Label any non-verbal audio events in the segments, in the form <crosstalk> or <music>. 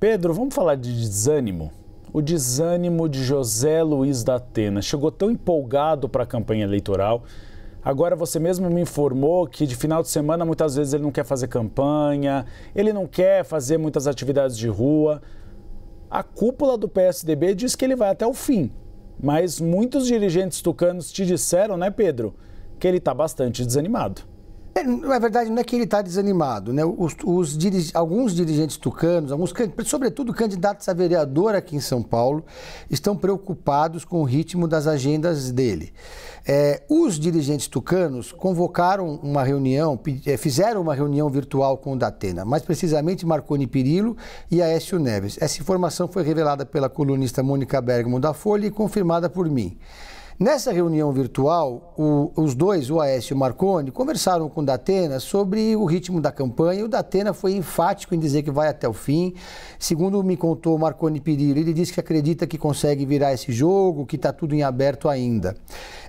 Pedro, vamos falar de desânimo? O desânimo de José Luiz da Atena chegou tão empolgado para a campanha eleitoral. Agora você mesmo me informou que de final de semana muitas vezes ele não quer fazer campanha, ele não quer fazer muitas atividades de rua. A cúpula do PSDB diz que ele vai até o fim, mas muitos dirigentes tucanos te disseram, né, Pedro, que ele está bastante desanimado. É, na verdade, não é que ele está desanimado. Né? Os, os alguns dirigentes tucanos, alguns, sobretudo candidatos a vereador aqui em São Paulo, estão preocupados com o ritmo das agendas dele. É, os dirigentes tucanos convocaram uma reunião, é, fizeram uma reunião virtual com o Datena, mais precisamente Marconi Pirillo e Aécio Neves. Essa informação foi revelada pela colunista Mônica Bergamo da Folha e confirmada por mim. Nessa reunião virtual, o, os dois, o Aécio e o Marconi, conversaram com o Datena sobre o ritmo da campanha. O Datena foi enfático em dizer que vai até o fim. Segundo me contou o Marconi Pirillo, ele disse que acredita que consegue virar esse jogo, que está tudo em aberto ainda.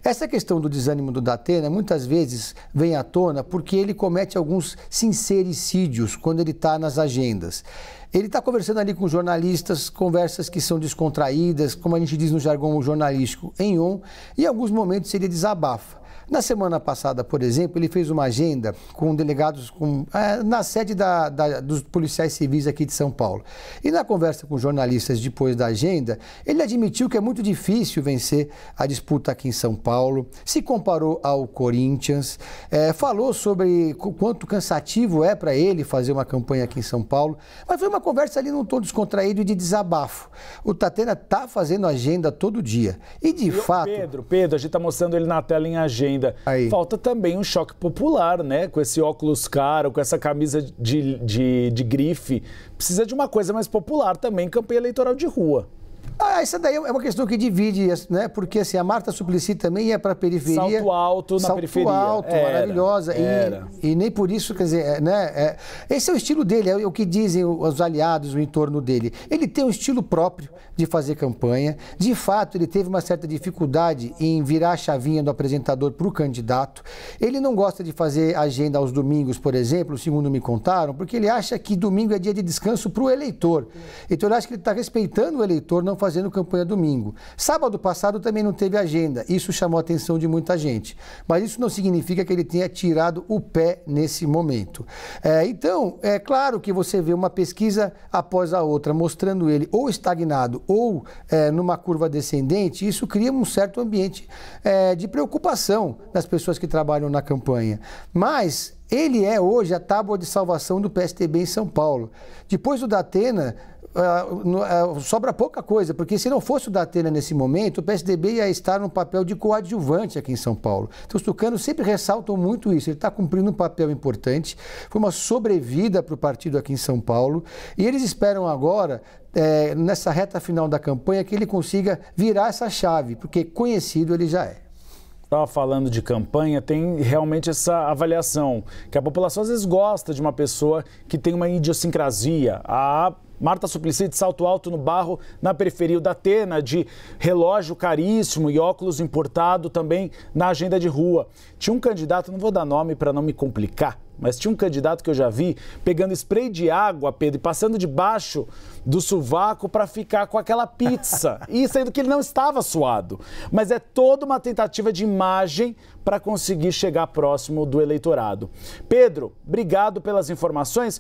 Essa questão do desânimo do Datena muitas vezes vem à tona porque ele comete alguns sincericídios quando ele está nas agendas. Ele está conversando ali com jornalistas, conversas que são descontraídas, como a gente diz no jargão jornalístico, em on, e em alguns momentos ele desabafa. Na semana passada, por exemplo, ele fez uma agenda com delegados com, é, na sede da, da, dos policiais civis aqui de São Paulo. E na conversa com jornalistas depois da agenda, ele admitiu que é muito difícil vencer a disputa aqui em São Paulo, se comparou ao Corinthians, é, falou sobre quanto cansativo é para ele fazer uma campanha aqui em São Paulo, mas foi uma conversa ali num tom descontraído e de desabafo. O Tatena está fazendo agenda todo dia. E de fato. Pedro, Pedro, a gente está mostrando ele na tela em agenda ainda. Aí. Falta também um choque popular, né? Com esse óculos caro, com essa camisa de, de, de grife. Precisa de uma coisa mais popular também, campanha eleitoral de rua. Ah, essa daí é uma questão que divide, né? Porque assim, a Marta Suplicy também ia é para a periferia. Salto alto na salto periferia. Salto alto, era, maravilhosa. Era. E, e, nem por isso, quer dizer, é, né? É, esse é o estilo dele, é o que dizem os aliados o entorno dele. Ele tem um estilo próprio de fazer campanha. De fato, ele teve uma certa dificuldade em virar a chavinha do apresentador para o candidato. Ele não gosta de fazer agenda aos domingos, por exemplo, segundo me contaram, porque ele acha que domingo é dia de descanso para o eleitor. Então ele acha que ele está respeitando o eleitor, não fazendo fazendo campanha domingo. Sábado passado também não teve agenda. Isso chamou a atenção de muita gente. Mas isso não significa que ele tenha tirado o pé nesse momento. É, então, é claro que você vê uma pesquisa após a outra mostrando ele ou estagnado ou é, numa curva descendente, isso cria um certo ambiente é, de preocupação nas pessoas que trabalham na campanha. Mas ele é hoje a tábua de salvação do PSTB em São Paulo. Depois do Datena, Uh, uh, sobra pouca coisa, porque se não fosse o Datena nesse momento, o PSDB ia estar no papel de coadjuvante aqui em São Paulo. Então os tucanos sempre ressaltam muito isso. Ele está cumprindo um papel importante, foi uma sobrevida para o partido aqui em São Paulo, e eles esperam agora é, nessa reta final da campanha que ele consiga virar essa chave, porque conhecido ele já é. Estava falando de campanha, tem realmente essa avaliação, que a população às vezes gosta de uma pessoa que tem uma idiosincrasia. A Marta Suplicy de salto alto no barro, na periferia da Atena, de relógio caríssimo e óculos importado também na agenda de rua. Tinha um candidato, não vou dar nome para não me complicar, mas tinha um candidato que eu já vi pegando spray de água, Pedro, e passando debaixo do sovaco para ficar com aquela pizza. <laughs> E sendo que ele não estava suado. Mas é toda uma tentativa de imagem para conseguir chegar próximo do eleitorado. Pedro, obrigado pelas informações.